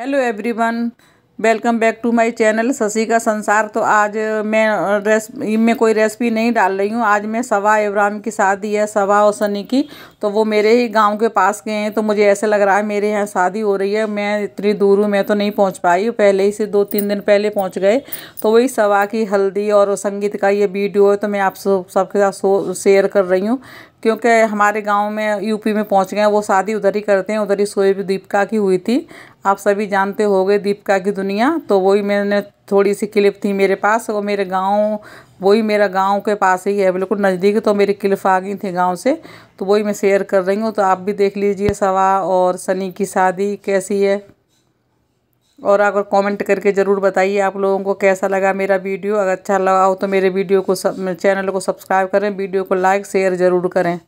hello everyone welcome back to my channel Shashi का संसार तो आज मैं रेसिपी में कोई रेसिपी नहीं डाल रही हूँ आज मैं सवा इब्राहम की शादी है सवा और सनी की तो वो मेरे ही गांव के पास गए हैं तो मुझे ऐसे लग रहा है मेरे यहाँ शादी हो रही है मैं इतनी दूर हूँ मैं तो नहीं पहुँच पाई पहले ही से दो तीन दिन पहले पहुँच गए तो वही सवा की हल्दी और संगीत का ये वीडियो है तो मैं आप सबके साथ शेयर कर रही हूँ क्योंकि हमारे गांव में यूपी में पहुंच गए वो शादी उधर ही करते हैं उधर ही सोए भी दीपिका की हुई थी आप सभी जानते हो गए दीपिका की दुनिया तो वही मैंने थोड़ी सी क्लिप थी मेरे पास और मेरे गांव वही मेरा गांव के पास ही है बिल्कुल नज़दीक तो मेरी क्लिप आ गई थी गाँव से तो वही मैं शेयर कर रही हूँ तो आप भी देख लीजिए सवा और सनी की शादी कैसी है और अगर कमेंट करके ज़रूर बताइए आप लोगों को कैसा लगा मेरा वीडियो अगर अच्छा लगा हो तो मेरे वीडियो को सब चैनल को सब्सक्राइब करें वीडियो को लाइक शेयर ज़रूर करें